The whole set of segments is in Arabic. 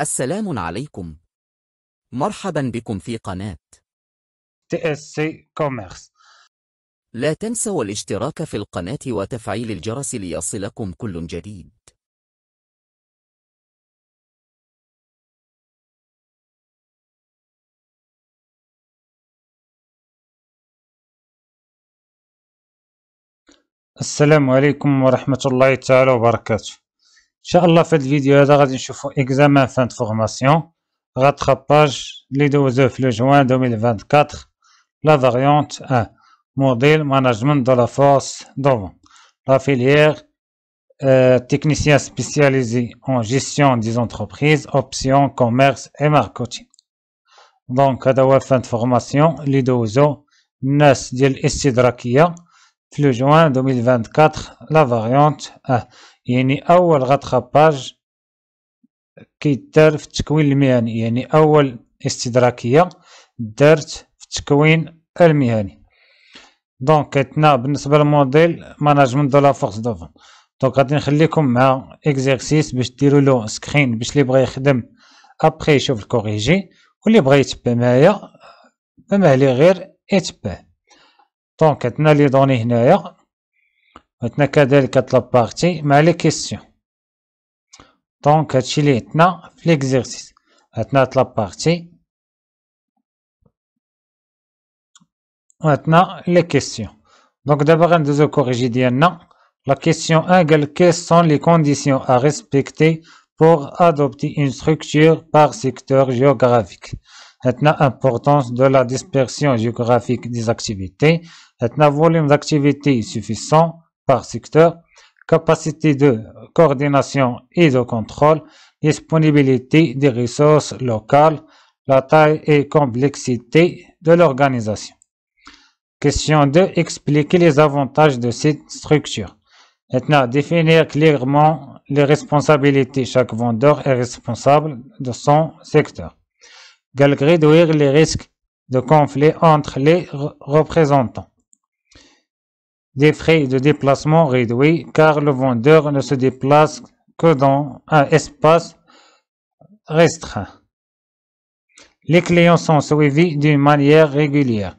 السلام عليكم مرحبا بكم في قناة TSC Commerce لا تنسوا الاشتراك في القناة وتفعيل الجرس ليصلكم كل جديد السلام عليكم ورحمة الله تعالى وبركاته شاء الله de vidéo هذا غادي fin de formation, rattrapage, rattrapage les deux le juin 2024 la variante 1 modèle management de la force d'avant la filière euh, technicien spécialisé en gestion des entreprises options commerce et marketing donc à la fin de formation les deux الناس le juin 2024 la variante 1 يعني أول غطخباج كيدار في التكوين المهني يعني أول استدراكية دارت في التكوين المهني دونك عندنا بالنسبة للموديل ماناجمون دو لا فورس دوفون دونك غادي نخليكم مع اكزارسيس باش ديروا له سكرين باش اللي بغى يخدم ابخي يشوف الكوريجي واللي بغى يتبع معايا فما عليه غير يتبع دونك عندنا لي دوني هنايا Maintenant qu'elle la partie, mais les questions. Donc, l'exercice. Maintenant, la partie. Maintenant, les questions. Donc, d'abord, on allons corriger La question 1, quelles sont les conditions à respecter pour adopter une structure par secteur géographique? Maintenant, importance de la dispersion géographique des activités. Maintenant, volume d'activités suffisant par secteur, capacité de coordination et de contrôle, disponibilité des ressources locales, la taille et complexité de l'organisation. Question 2. Expliquer les avantages de cette structure. Maintenant, définir clairement les responsabilités. Chaque vendeur est responsable de son secteur. Galgré réduire les risques de conflit entre les représentants des frais de déplacement réduits car le vendeur ne se déplace que dans un espace restreint. Les clients sont suivis d'une manière régulière.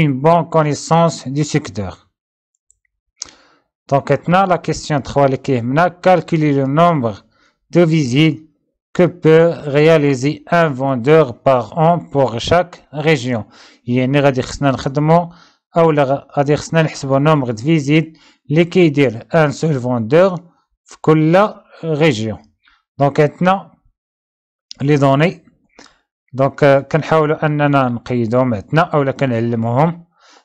Une bonne connaissance du secteur. Donc maintenant, la question 3, calculer le nombre de visites que peut réaliser un vendeur par an pour chaque région. Il y a une اولا غادي خصنا نحسبو نومغ فيزيت لي كيدير ان سول فوندور في كل ريجيون دونك عندنا لي دوني دونك كنحاولو اننا نقيدهم عندنا اولا كنعلموهم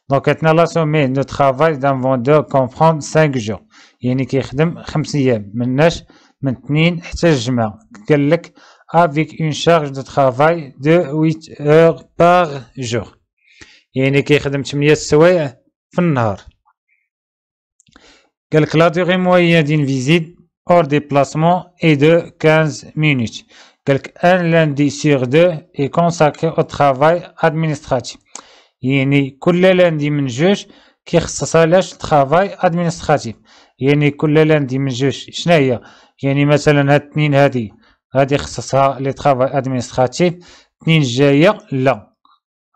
دونك عندنا لا سومي دو ترافاي دان فوندور كونفرون 5 جور يعني كيخدم خمس ايام مناش من اثنين حتى الجمعة قالك افيك اون شارج دو ترافاي دو 8 اور بار جور يعني كيخدم 8 السوايع في النهار قال لا دوغي مويان دين فيزيت اور ديبلاسمون اي دو 15 مينوت قالك ان لاندي سيغ دو اي كونساكي او ترافاي ادمينستراتيف يعني كل لاندي من جوج كيخصصها لاش ترافاي ادمينستراتيف يعني كل لاندي من جوج شناهي يعني مثلا هاد التنين هادي غادي يخصصها لي ترافاي ادمينستراتيف التنين الجايه لا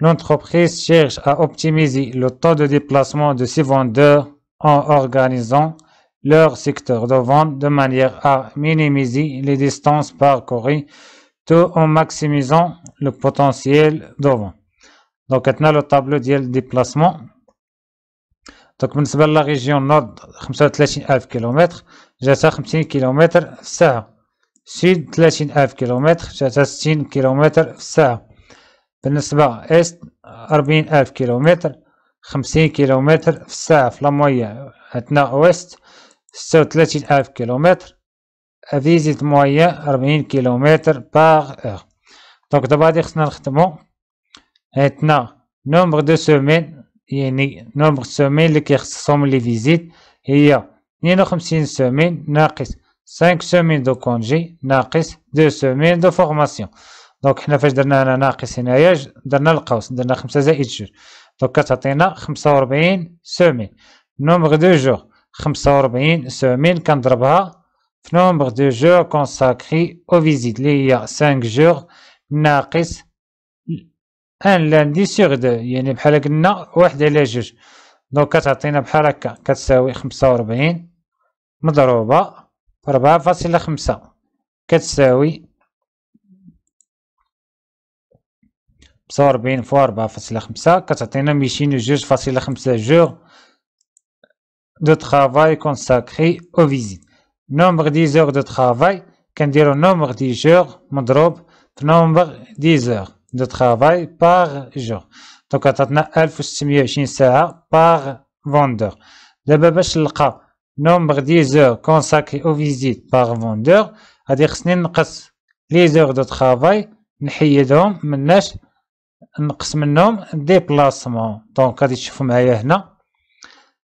L'entreprise cherche à optimiser le taux de déplacement de ses vendeurs en organisant leur secteur de vente de manière à minimiser les distances parcourues tout en maximisant le potentiel de vente. Donc, on a le tableau des déplacement. Donc, la région nord 35000 km j'ai 50 km ça. sud 30000 km j'ai 60 km ça. بالنسبة إيست أربعين ألف كيلومتر خمسين كيلومتر في الساعة في لاموية عندنا ويست ستة وثلاثين ألف كيلومتر فيزيت مويا أربعين كيلومتر باغ أغ دونك دابا غادي خصنا نخدمو عندنا نومبغ دو سومين يعني نومبغ سومين اللي كيخصهم لي فيزيت هي اثنين وخمسين سومين ناقص خمس سومين دو كونجي ناقص دو سومين دو فورماسيون دونك حنا فاش درنا هنا ناقص هنايا درنا القوس درنا خمسة زائد جوج دونك كتعطينا خمسة وربعين سومين نومبغ دو جوغ خمسة وربعين سومين كنضربها في نومبغ دو جوغ كونساكري او فيزيت لي هي سانك جوغ ناقص ان لاندي سيغ دو يعني بحال قلنا واحد على جوج دونك كتعطينا بحال هكا كتساوي خمسة وربعين مضروبة ربعة فاصلة خمسة كتساوي بصوربين فوا ربعة فاصلة خمسة كتعطينا ميشين جوج فاصلة خمسة جوغ دو طخافاي كونساكري او فيزيت نومبغ دي زوغ دو طخافاي كنديرو نومبغ دي جوغ مضروب في نومبغ دي زوغ دو طخافاي باغ جوغ دونك عطاتنا ألف وستمية وعشرين ساعة باغ فوندور دابا باش نلقى نومبغ دي زوغ كونساكري او فيزيت باغ فوندور غادي خصني نقص لي زوغ دو طخافاي نحيدهم مناش نقص منهم ديبلاسمون دونك غادي تشوفوا معايا هنا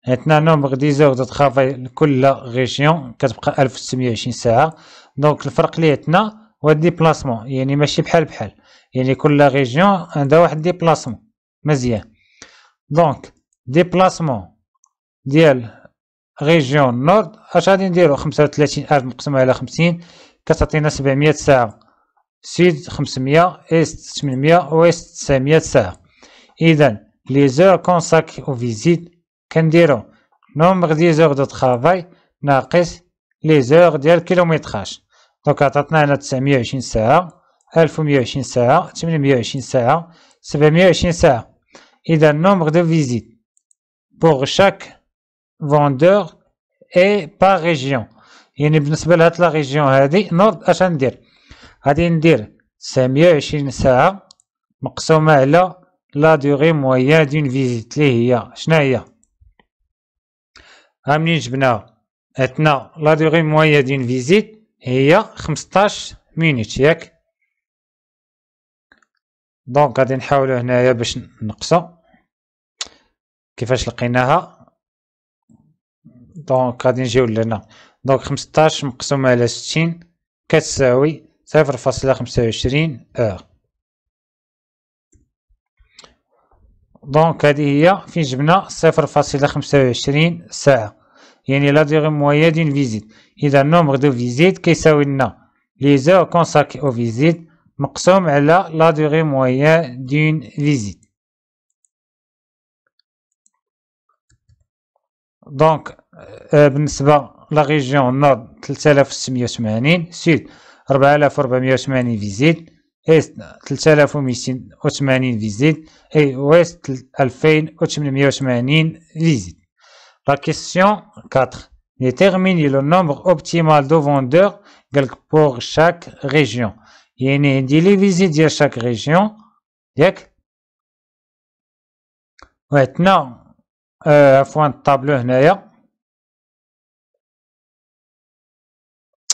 عندنا نومبر دي زور دو طرافاي لكل ريجيون كتبقى 1620 ساعه دونك الفرق اللي عندنا هو الديبلاسمون يعني ماشي بحال بحال يعني كل ريجيون عندها واحد ديبلاسمون مزيان دونك ديبلاسمون ديال ريجيون نورد اش غادي نديرو 35000 مقسوم على 50 كتعطينا 700 ساعه Sud 500, Est 800, Ouest 900 de serre. Les heures consacrées aux visites, qu'en dirons-nous Le nombre d'heures de travail naissent les heures de kilométrage. Donc, à Tintin, il y a 900 de serre, 1000 de serre, 800 de serre, 700 de Le nombre de visites pour chaque vendeur est par région. Pour cette région, Nord, à Tintin, غادي ندير 920 ساعة مقسومة على لا دوغي مويان دون فيزيت لي هي شنا هي ها منين جبنا عندنا لا دوغي مويان دون فيزيت هي 15 مينيت ياك دونك غادي نحاولو هنايا باش نقصو كيفاش لقيناها دونك غادي نجيو لهنا دونك 15 مقسومة على 60 كتساوي صفر فاصلة خمسة وعشرين أغ دونك هذه هي فين جبنا صفر فاصلة خمسة وعشرين ساعة يعني لا ديغي موايا دين فيزيت إذا نومبغ دو فيزيت كيساوي لنا لي زوغ كونساكي أو فيزيت مقسوم على لا ديغي موايا دون فيزيت دونك بالنسبة لا ريجيون نورد تلتالاف وثمانين سود 4480 فيزيت اس 3280 فيزيت اي 2880 visites. La question 4. Déterminer le nombre optimal de vendeurs pour chaque région. Il y a des visites de chaque région. Maintenant, euh, faut un tableau.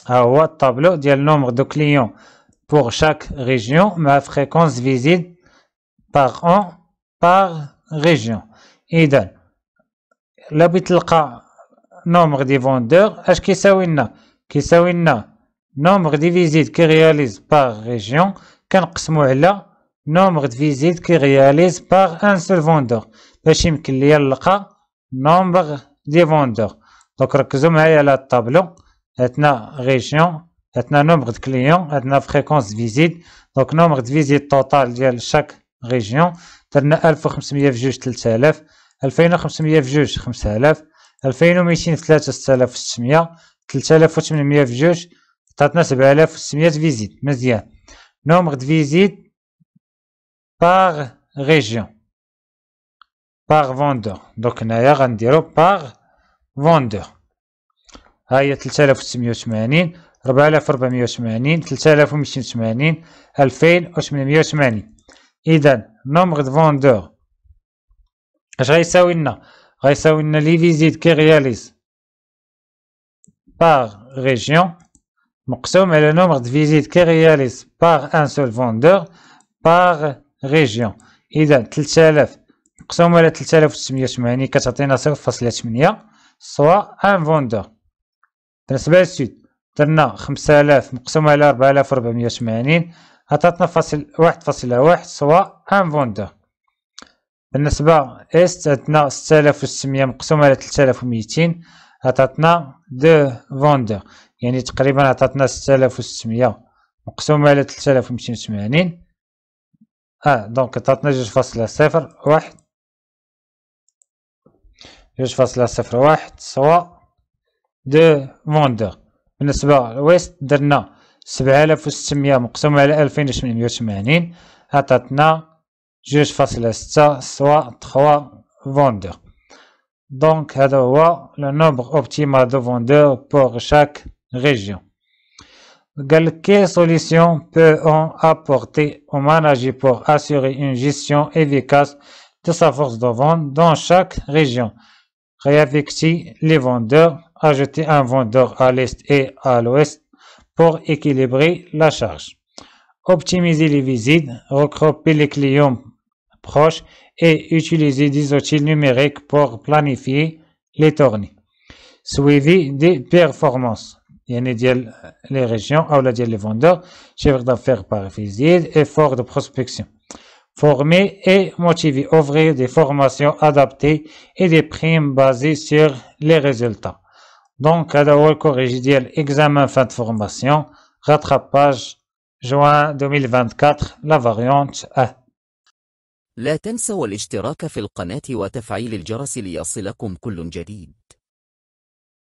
À votre tableau, il le nombre de clients pour chaque région, mais la fréquence de visite par an, par région. Et d'ailleurs, il y le nombre de vendeurs, ce qui est le nombre de visites réalisées réalisent par région, et le nombre de visites réalisées réalisent par un seul vendeur. Donc, il y a le nombre de vendeurs. Donc, on va sur le tableau. اتنا ريجيون اتنا نومبغ د كليون اتنا فريكونس فيزيت دونك نومبغ د فيزيت توتال ديال شاك ريجيون درنا الف و خمسمية في جوج تلت الاف الفين خمسمية في جوج خمس الاف الفين ميتين في تلاتة ست الاف ستمية تلت الاف تمنمية في جوج عطاتنا سبعة الاف ستمية فيزيت مزيان نومبغ د فيزيت باغ ريجيون باغ فوندور دونك هنايا غنديرو باغ فوندور ها هي 3680 4480 3280 2880 اذا نومغ دو فوندور اش غيساوي لنا غيساوي لنا لي فيزيت كي رياليز باغ ريجيون مقسوم على نومغ دو فيزيت كي رياليز باغ ان سول فوندور باغ ريجيون اذا 3000 مقسوم على 3680 كتعطينا 0.8 سوا ان فوندور بالنسبة للسود درنا خمسة آلاف مقسومة على ربعة آلاف وربعمية وثمانين عطاتنا فاصل واحد فاصلة واحد سوا أن فوندو بالنسبة إست عندنا ستة آلاف وستمية مقسومة على تلتة آلاف وميتين عطاتنا دو فوندو يعني تقريبا عطاتنا ستة آلاف وستمية مقسومة على تلتة آلاف وميتين وثمانين اه دونك عطاتنا جوج فاصلة صفر واحد جوج فاصلة صفر واحد سوا De vendeurs. En ce qui a l'ouest d'arna, c'est par la fustion, il est composé de Il y a de la justice facile, ça soit trois vendeurs. Donc, il y a trois le nombre optimal de vendeurs pour chaque région. Quelle solution peut-on apporter au manager pour assurer une gestion efficace de sa force de vente dans chaque région Réactivez les vendeurs ajouter un vendeur à l'est et à l'ouest pour équilibrer la charge. Optimiser les visites, regrouper les clients proches et utiliser des outils numériques pour planifier les tournées. Suivi des performances. يعني les régions, régions اولا vendeurs, vendeurs vendeurs d'affaires par visite فيزيت efforts de prospection. former et motiver, ouvrir des formations adaptées et des primes basées sur les résultats. دونك هذا هو الكوريجي ديال اكزامان فان فورماسيون غاتراباج جوان 2024 لا فاريونت اه لا تنسوا الاشتراك في القناة وتفعيل الجرس ليصلكم كل جديد